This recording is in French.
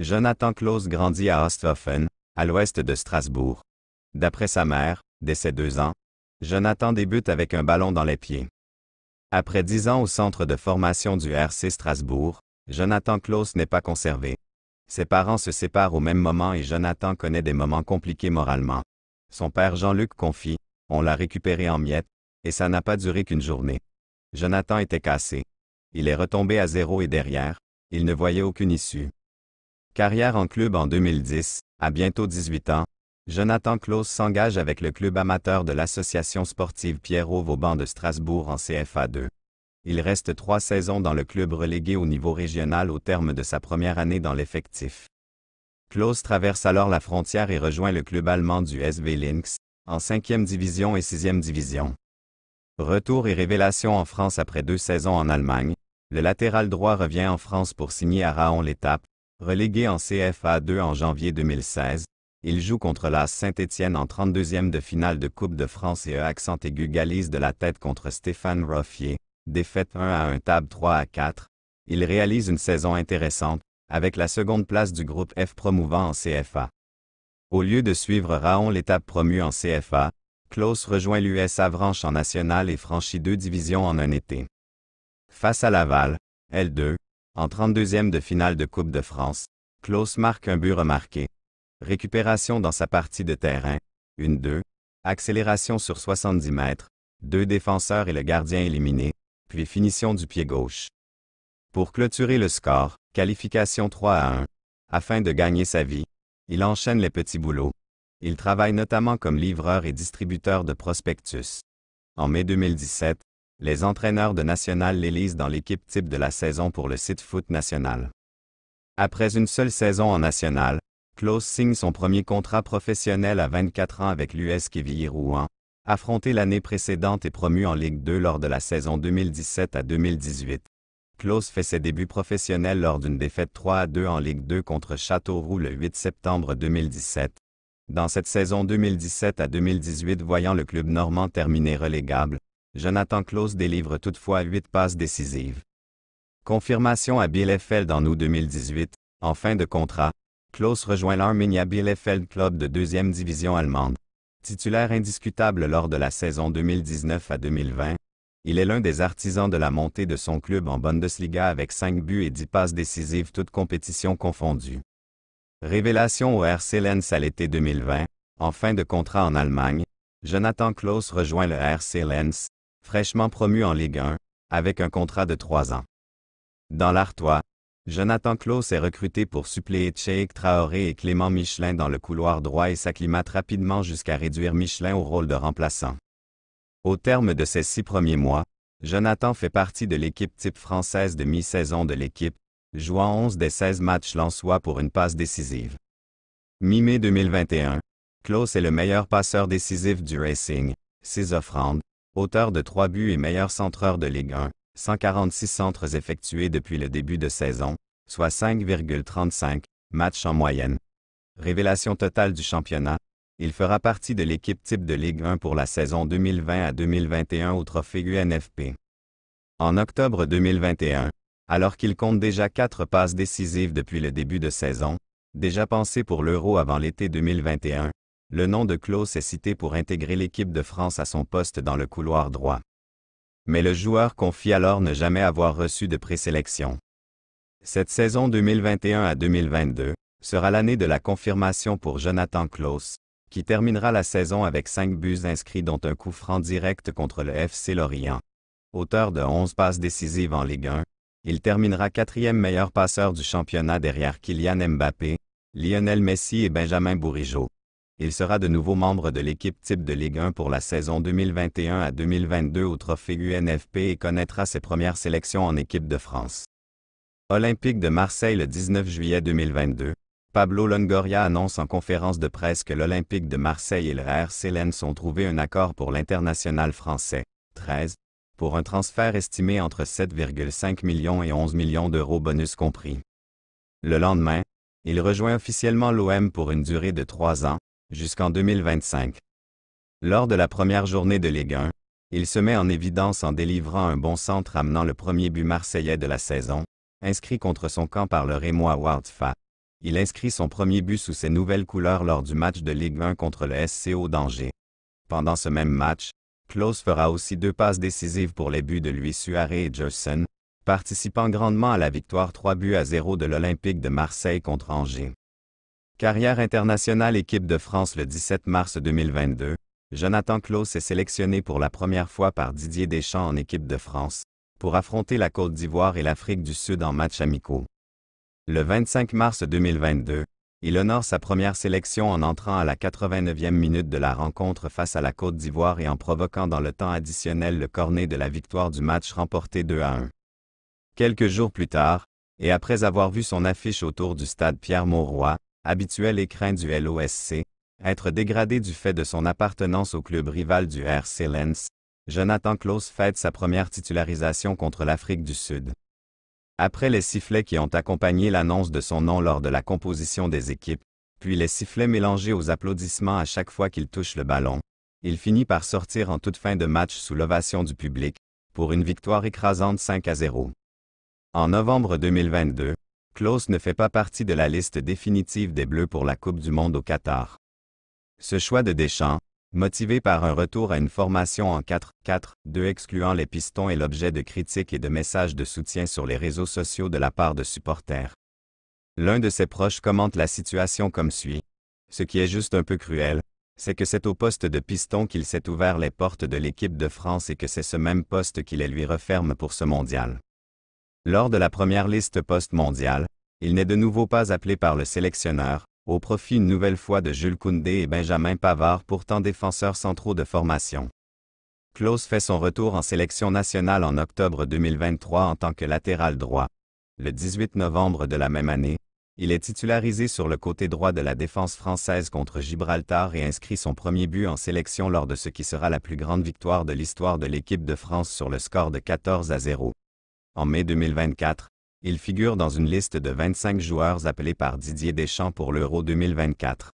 Jonathan Claus grandit à Osthofen, à l'ouest de Strasbourg. D'après sa mère, dès ses deux ans, Jonathan débute avec un ballon dans les pieds. Après dix ans au centre de formation du RC Strasbourg, Jonathan Klaus n'est pas conservé. Ses parents se séparent au même moment et Jonathan connaît des moments compliqués moralement. Son père Jean-Luc confie, on l'a récupéré en miettes, et ça n'a pas duré qu'une journée. Jonathan était cassé. Il est retombé à zéro et derrière, il ne voyait aucune issue. Carrière en club en 2010, à bientôt 18 ans, Jonathan Claus s'engage avec le club amateur de l'association sportive pierre auve de Strasbourg en CFA 2. Il reste trois saisons dans le club relégué au niveau régional au terme de sa première année dans l'effectif. Klaus traverse alors la frontière et rejoint le club allemand du SV Lynx, en 5e division et 6e division. Retour et révélation en France après deux saisons en Allemagne, le latéral droit revient en France pour signer à Raon l'étape, Relégué en CFA 2 en janvier 2016, il joue contre la Saint-Étienne en 32e de finale de Coupe de France et E accent aigu galise de la tête contre Stéphane Roffier, défaite 1 à 1 table 3 à 4. Il réalise une saison intéressante, avec la seconde place du groupe F promouvant en CFA. Au lieu de suivre Raon l'étape promue en CFA, Klaus rejoint l'US Avranches en national et franchit deux divisions en un été. Face à Laval, L2, en 32e de finale de Coupe de France, Klaus marque un but remarqué. Récupération dans sa partie de terrain, une 2 accélération sur 70 mètres, deux défenseurs et le gardien éliminé, puis finition du pied gauche. Pour clôturer le score, qualification 3 à 1. Afin de gagner sa vie, il enchaîne les petits boulots. Il travaille notamment comme livreur et distributeur de prospectus. En mai 2017, les entraîneurs de National l'élisent dans l'équipe type de la saison pour le site Foot National. Après une seule saison en National, Klaus signe son premier contrat professionnel à 24 ans avec l'US Quévilly Rouen, affronté l'année précédente et promu en Ligue 2 lors de la saison 2017 à 2018. Klaus fait ses débuts professionnels lors d'une défaite 3 à 2 en Ligue 2 contre Châteauroux le 8 septembre 2017. Dans cette saison 2017 à 2018 voyant le club normand terminer relégable, Jonathan Klaus délivre toutefois huit passes décisives. Confirmation à Bielefeld en août 2018, en fin de contrat, Klaus rejoint l'Arminia Bielefeld club de deuxième division allemande. Titulaire indiscutable lors de la saison 2019 à 2020, il est l'un des artisans de la montée de son club en Bundesliga avec 5 buts et 10 passes décisives toutes compétitions confondues. Révélation au RC Lens à l'été 2020, en fin de contrat en Allemagne, Jonathan Klaus rejoint le RC Lens, fraîchement promu en Ligue 1, avec un contrat de 3 ans. Dans l'Artois, Jonathan Klaus est recruté pour suppléer Cheikh Traoré et Clément Michelin dans le couloir droit et s'acclimate rapidement jusqu'à réduire Michelin au rôle de remplaçant. Au terme de ses six premiers mois, Jonathan fait partie de l'équipe type française de mi-saison de l'équipe, jouant 11 des 16 matchs soit pour une passe décisive. Mi-mai 2021, Klaus est le meilleur passeur décisif du Racing, ses offrandes, auteur de 3 buts et meilleur centreur de Ligue 1, 146 centres effectués depuis le début de saison, soit 5,35 matchs en moyenne. Révélation totale du championnat, il fera partie de l'équipe type de Ligue 1 pour la saison 2020 à 2021 au trophée UNFP. En octobre 2021, alors qu'il compte déjà 4 passes décisives depuis le début de saison, déjà pensé pour l'Euro avant l'été 2021, le nom de Klaus est cité pour intégrer l'équipe de France à son poste dans le couloir droit. Mais le joueur confie alors ne jamais avoir reçu de présélection. Cette saison 2021 à 2022 sera l'année de la confirmation pour Jonathan Klaus, qui terminera la saison avec 5 buts inscrits dont un coup franc direct contre le FC Lorient. Auteur de 11 passes décisives en Ligue 1, il terminera quatrième meilleur passeur du championnat derrière Kylian Mbappé, Lionel Messi et Benjamin Bourigeaud il sera de nouveau membre de l'équipe type de Ligue 1 pour la saison 2021 à 2022 au Trophée UNFP et connaîtra ses premières sélections en équipe de France. Olympique de Marseille le 19 juillet 2022, Pablo Longoria annonce en conférence de presse que l'Olympique de Marseille et le RCLN Sélène ont trouvé un accord pour l'international français, 13, pour un transfert estimé entre 7,5 millions et 11 millions d'euros bonus compris. Le lendemain, il rejoint officiellement l'OM pour une durée de trois ans, jusqu'en 2025. Lors de la première journée de Ligue 1, il se met en évidence en délivrant un bon centre amenant le premier but marseillais de la saison, inscrit contre son camp par le Rémois Waldfa. Il inscrit son premier but sous ses nouvelles couleurs lors du match de Ligue 1 contre le SCO d'Angers. Pendant ce même match, Klaus fera aussi deux passes décisives pour les buts de Luis Suarez et Jerson, participant grandement à la victoire 3 buts à 0 de l'Olympique de Marseille contre Angers. Carrière internationale équipe de France le 17 mars 2022, Jonathan Clos est sélectionné pour la première fois par Didier Deschamps en équipe de France, pour affronter la Côte d'Ivoire et l'Afrique du Sud en match amicaux. Le 25 mars 2022, il honore sa première sélection en entrant à la 89e minute de la rencontre face à la Côte d'Ivoire et en provoquant dans le temps additionnel le cornet de la victoire du match remporté 2 à 1. Quelques jours plus tard, et après avoir vu son affiche autour du stade Pierre-Mauroy, habituel écrin du LOSC, être dégradé du fait de son appartenance au club rival du RC Lens, Jonathan Klaus fête sa première titularisation contre l'Afrique du Sud. Après les sifflets qui ont accompagné l'annonce de son nom lors de la composition des équipes, puis les sifflets mélangés aux applaudissements à chaque fois qu'il touche le ballon, il finit par sortir en toute fin de match sous l'ovation du public, pour une victoire écrasante 5 à 0. En novembre 2022, Klaus ne fait pas partie de la liste définitive des Bleus pour la Coupe du Monde au Qatar. Ce choix de Deschamps, motivé par un retour à une formation en 4-4-2 excluant les pistons est l'objet de critiques et de messages de soutien sur les réseaux sociaux de la part de supporters. L'un de ses proches commente la situation comme suit. Ce qui est juste un peu cruel, c'est que c'est au poste de piston qu'il s'est ouvert les portes de l'équipe de France et que c'est ce même poste qui les lui referme pour ce mondial. Lors de la première liste post-mondiale, il n'est de nouveau pas appelé par le sélectionneur, au profit une nouvelle fois de Jules Koundé et Benjamin Pavard pourtant défenseurs centraux de formation. Klaus fait son retour en sélection nationale en octobre 2023 en tant que latéral droit. Le 18 novembre de la même année, il est titularisé sur le côté droit de la défense française contre Gibraltar et inscrit son premier but en sélection lors de ce qui sera la plus grande victoire de l'histoire de l'équipe de France sur le score de 14 à 0. En mai 2024, il figure dans une liste de 25 joueurs appelés par Didier Deschamps pour l'Euro 2024.